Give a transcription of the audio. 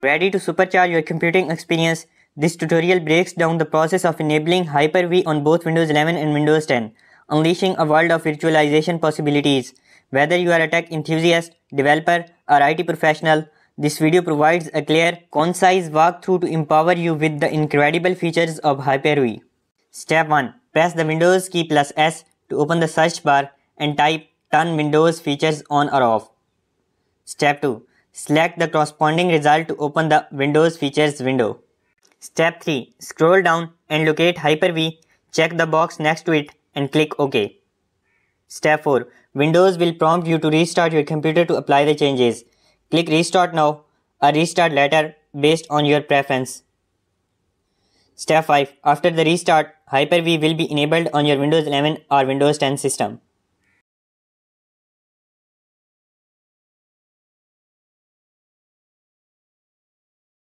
Ready to supercharge your computing experience? This tutorial breaks down the process of enabling Hyper-V on both Windows 11 and Windows 10, unleashing a world of virtualization possibilities. Whether you are a tech enthusiast, developer, or IT professional, this video provides a clear, concise walkthrough to empower you with the incredible features of Hyper-V. Step 1. Press the Windows key plus S to open the search bar and type turn Windows features on or off. Step 2. Select the corresponding result to open the Windows Features window. Step 3. Scroll down and locate Hyper-V, check the box next to it and click OK. Step 4. Windows will prompt you to restart your computer to apply the changes. Click Restart Now or Restart Later based on your preference. Step 5. After the restart, Hyper-V will be enabled on your Windows 11 or Windows 10 system.